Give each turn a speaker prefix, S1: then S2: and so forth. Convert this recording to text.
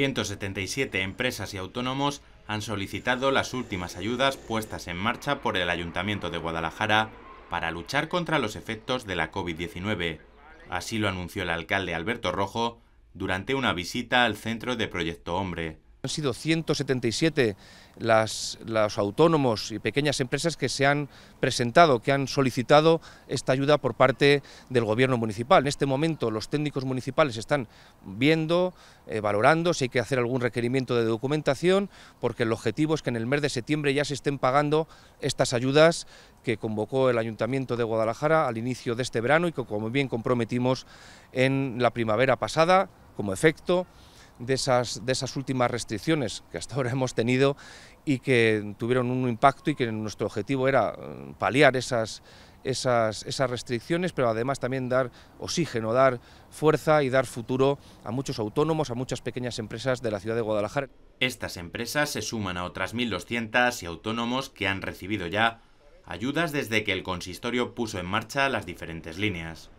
S1: 177 empresas y autónomos han solicitado las últimas ayudas puestas en marcha por el Ayuntamiento de Guadalajara para luchar contra los efectos de la COVID-19. Así lo anunció el alcalde Alberto Rojo durante una visita al centro de Proyecto Hombre.
S2: Han sido 177 las, los autónomos y pequeñas empresas que se han presentado, que han solicitado esta ayuda por parte del Gobierno municipal. En este momento los técnicos municipales están viendo, eh, valorando si hay que hacer algún requerimiento de documentación, porque el objetivo es que en el mes de septiembre ya se estén pagando estas ayudas que convocó el Ayuntamiento de Guadalajara al inicio de este verano y que, como bien comprometimos en la primavera pasada, como efecto de esas, de esas últimas restricciones que hasta ahora hemos tenido y que tuvieron un impacto y que nuestro objetivo era eh, paliar esas, esas, restricciones, pero además también dar oxígeno, dar fuerza y dar futuro a muchos autónomos, a muchas pequeñas empresas de la ciudad de Guadalajara.
S1: Estas empresas se suman a otras 1.200 y autónomos que han recibido ya ayudas desde que el consistorio puso en marcha las diferentes líneas.